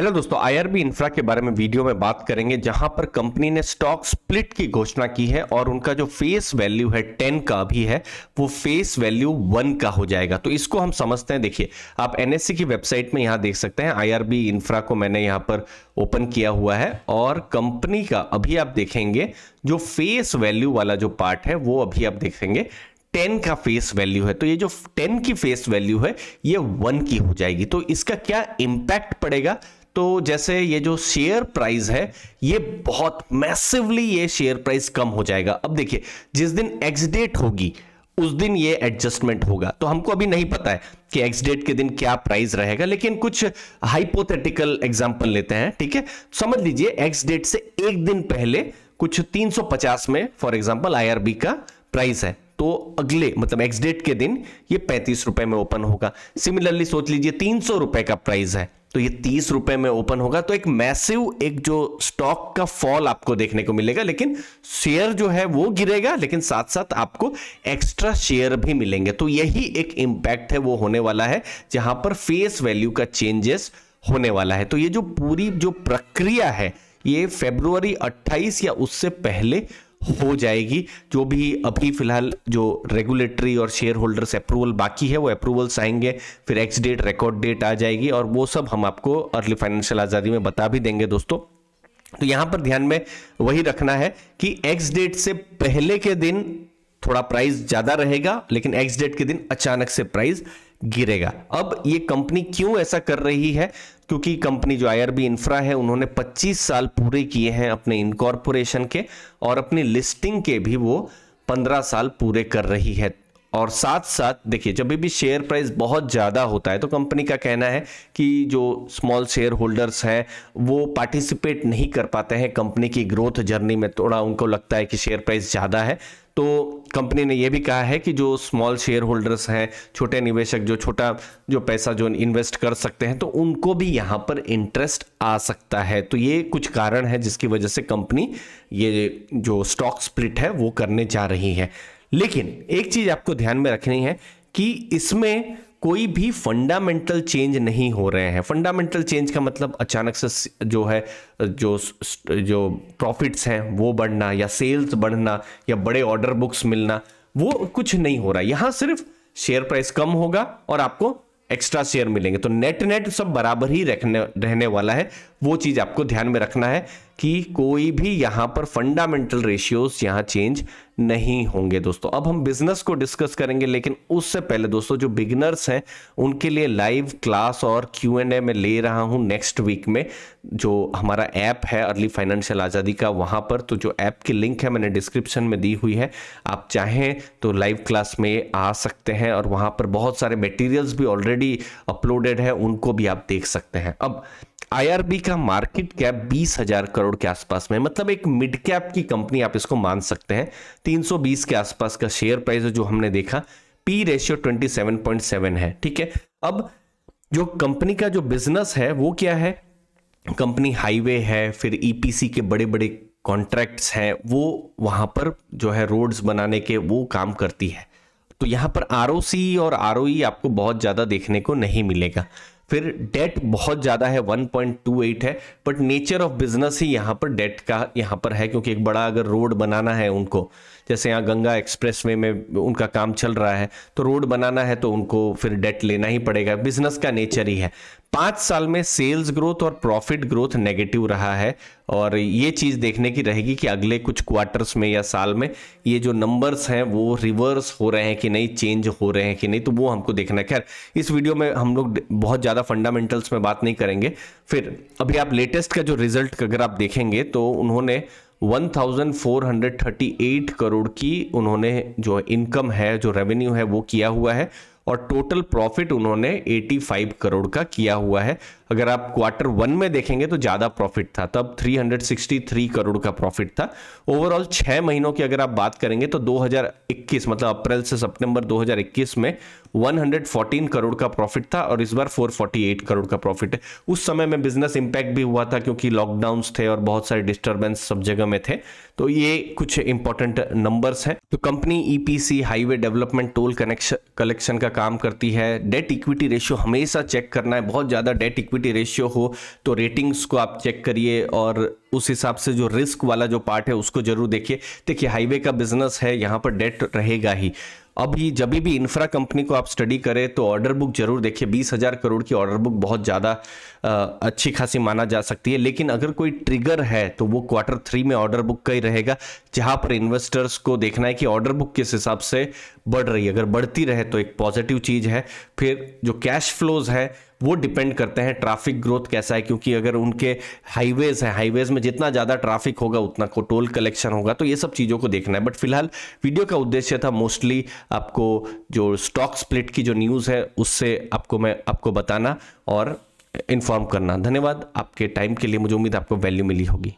hello दोस्तों IRB infra के बारे में वीडियो में बात करेंगे जहां पर कंपनी ने स्टॉक स्प्लिट की घोषणा की है और उनका जो फेस वैल्यू है टेन का अभी है वो फेस वैल्यू वन का हो जाएगा तो इसको हम समझते हैं देखिए आप एनएससी e की वेबसाइट में यहां देख सकते हैं आईआरबी इंफ्रा को मैंने यहां पर ओपन किया हुआ है और कंपनी का अभी आप देखेंगे जो फेस वैल्यू वाला जो पार्ट है वो अभी आप देखेंगे टेन का फेस वैल्यू है तो ये जो टेन की फेस वैल्यू है ये वन की हो जाएगी तो इसका क्या इंपैक्ट पड़ेगा तो जैसे ये जो शेयर प्राइस है ये बहुत मैसिवली ये शेयर प्राइस कम हो जाएगा अब देखिए जिस दिन एक्सडेट होगी उस दिन ये एडजस्टमेंट होगा तो हमको अभी नहीं पता है कि एक्सडेट के दिन क्या प्राइस रहेगा लेकिन कुछ हाइपोथेटिकल एग्जाम्पल लेते हैं ठीक है समझ लीजिए एक्सडेट से एक दिन पहले कुछ 350 में फॉर एग्जाम्पल आईआरबी का प्राइस है तो अगले मतलब एक्स डेट के दिन ये पैंतीस रुपए में ओपन होगा सिमिलरली सोच लीजिए तीन सौ रुपए का प्राइस है तो ये तीस रुपए में ओपन होगा तो एक मैसिव एक जो स्टॉक का फॉल आपको देखने को मिलेगा लेकिन शेयर जो है वो गिरेगा लेकिन साथ साथ आपको एक्स्ट्रा शेयर भी मिलेंगे तो यही एक इंपैक्ट है वो होने वाला है जहां पर फेस वैल्यू का चेंजेस होने वाला है तो ये जो पूरी जो प्रक्रिया है ये फेब्रुवरी अट्ठाईस या उससे पहले हो जाएगी जो भी अभी फिलहाल जो रेगुलेटरी और शेयर होल्डर्स अप्रूवल बाकी है वो अप्रूवल्स आएंगे फिर एक्स डेट रिकॉर्ड डेट आ जाएगी और वो सब हम आपको अर्ली फाइनेंशियल आज़ादी में बता भी देंगे दोस्तों तो यहां पर ध्यान में वही रखना है कि एक्स डेट से पहले के दिन थोड़ा प्राइस ज़्यादा रहेगा लेकिन एक्स डेट के दिन अचानक से प्राइस गिरेगा अब ये कंपनी क्यों ऐसा कर रही है क्योंकि कंपनी जो आई इंफ्रा है उन्होंने 25 साल पूरे किए हैं अपने इनकॉर्पोरेशन के और अपनी लिस्टिंग के भी वो 15 साल पूरे कर रही है और साथ साथ देखिए जब भी शेयर प्राइस बहुत ज़्यादा होता है तो कंपनी का कहना है कि जो स्मॉल शेयर होल्डर्स हैं वो पार्टिसिपेट नहीं कर पाते हैं कंपनी की ग्रोथ जर्नी में थोड़ा उनको लगता है कि शेयर प्राइस ज़्यादा है तो कंपनी ने यह भी कहा है कि जो स्मॉल शेयर होल्डर्स हैं छोटे निवेशक जो छोटा जो पैसा जो इन्वेस्ट कर सकते हैं तो उनको भी यहाँ पर इंटरेस्ट आ सकता है तो ये कुछ कारण है जिसकी वजह से कंपनी ये जो स्टॉक स्प्लिट है वो करने जा रही है लेकिन एक चीज आपको ध्यान में रखनी है कि इसमें कोई भी फंडामेंटल चेंज नहीं हो रहे हैं फंडामेंटल चेंज का मतलब अचानक से जो है जो जो प्रॉफिट्स हैं वो बढ़ना या सेल्स बढ़ना या बड़े ऑर्डर बुक्स मिलना वो कुछ नहीं हो रहा यहां सिर्फ शेयर प्राइस कम होगा और आपको एक्स्ट्रा शेयर मिलेंगे तो नेट नेट सब बराबर ही रखने रहने वाला है वो चीज़ आपको ध्यान में रखना है कि कोई भी यहां पर फंडामेंटल रेशियोज यहाँ चेंज नहीं होंगे दोस्तों अब हम बिजनेस को डिस्कस करेंगे लेकिन उससे पहले दोस्तों जो बिगिनर्स हैं उनके लिए लाइव क्लास और क्यू एंड ए में ले रहा हूं नेक्स्ट वीक में जो हमारा ऐप है अर्ली फाइनेंशियल आज़ादी का वहां पर तो जो ऐप की लिंक है मैंने डिस्क्रिप्शन में दी हुई है आप चाहें तो लाइव क्लास में आ सकते हैं और वहां पर बहुत सारे मटेरियल्स भी ऑलरेडी अपलोडेड है उनको भी आप देख सकते हैं अब आईआरबी का मार्केट कैप बीस हजार करोड़ के आसपास में मतलब एक मिड कैप की कंपनी आप इसको मान सकते हैं 320 के आसपास का शेयर प्राइस जो हमने देखा पी रेशियो 27.7 है ठीक है अब जो कंपनी का जो बिजनेस है वो क्या है कंपनी हाईवे है फिर ईपीसी e के बड़े बड़े कॉन्ट्रैक्ट्स हैं वो वहां पर जो है रोड्स बनाने के वो काम करती है तो यहां पर आर और आर आपको बहुत ज़्यादा देखने को नहीं मिलेगा फिर डेट बहुत ज़्यादा है 1.28 है बट नेचर ऑफ बिजनेस ही यहाँ पर डेट का यहाँ पर है क्योंकि एक बड़ा अगर रोड बनाना है उनको जैसे यहाँ गंगा एक्सप्रेस वे में उनका काम चल रहा है तो रोड बनाना है तो उनको फिर डेट लेना ही पड़ेगा बिजनेस का नेचर ही है पाँच साल में सेल्स ग्रोथ और प्रॉफिट ग्रोथ नेगेटिव रहा है और ये चीज़ देखने की रहेगी कि अगले कुछ क्वार्टर्स में या साल में ये जो नंबर्स हैं वो रिवर्स हो रहे हैं कि नहीं चेंज हो रहे हैं कि नहीं तो वो हमको देखना है खैर इस वीडियो में हम लोग बहुत ज़्यादा फंडामेंटल्स में बात नहीं करेंगे फिर अभी आप लेटेस्ट का जो रिजल्ट अगर आप देखेंगे तो उन्होंने 1438 करोड़ की उन्होंने जो इनकम है जो रेवेन्यू है वो किया हुआ है और टोटल प्रॉफिट उन्होंने 85 करोड़ का किया हुआ है अगर आप क्वार्टर वन में देखेंगे तो ज़्यादा प्रॉफिट था तब 363 करोड़ का प्रॉफिट था ओवरऑल छः महीनों की अगर आप बात करेंगे तो 2021 मतलब अप्रैल से सितंबर 2021 में 114 करोड़ का प्रॉफिट था और इस बार 448 करोड़ का प्रॉफिट है उस समय में बिजनेस इंपैक्ट भी हुआ था क्योंकि लॉकडाउन थे और बहुत सारे डिस्टर्बेंस सब जगह में थे तो ये कुछ इंपॉर्टेंट नंबर्स हैं तो company EPC highway development toll connection collection का काम करती है डेट इक्विटी रेशियो हमेशा चेक करना है बहुत ज़्यादा डेट इक्विटी रेशियो हो तो रेटिंग्स को आप चेक करिए और उस हिसाब से जो रिस्क वाला जो पार्ट है उसको जरूर देखिए देखिए हाईवे का बिजनेस है यहाँ पर डेट रहेगा ही अभी जब भी इंफ्रा कंपनी को आप स्टडी करें तो ऑर्डर बुक जरूर देखिए बीस हज़ार करोड़ की ऑर्डर बुक बहुत ज़्यादा अच्छी खासी माना जा सकती है लेकिन अगर कोई ट्रिगर है तो वो क्वार्टर थ्री में ऑर्डर बुक का ही रहेगा जहां पर इन्वेस्टर्स को देखना है कि ऑर्डर बुक किस हिसाब से बढ़ रही है अगर बढ़ती रहे तो एक पॉजिटिव चीज़ है फिर जो कैश फ्लोज है वो डिपेंड करते हैं ट्रैफिक ग्रोथ कैसा है क्योंकि अगर उनके हाईवेज है हाईवेज में जितना ज़्यादा ट्रैफिक होगा उतना को टोल कलेक्शन होगा तो ये सब चीज़ों को देखना है बट फिलहाल वीडियो का उद्देश्य था मोस्टली आपको जो स्टॉक स्प्लिट की जो न्यूज़ है उससे आपको मैं आपको बताना और इन्फॉर्म करना धन्यवाद आपके टाइम के लिए मुझे उम्मीद आपको वैल्यू मिली होगी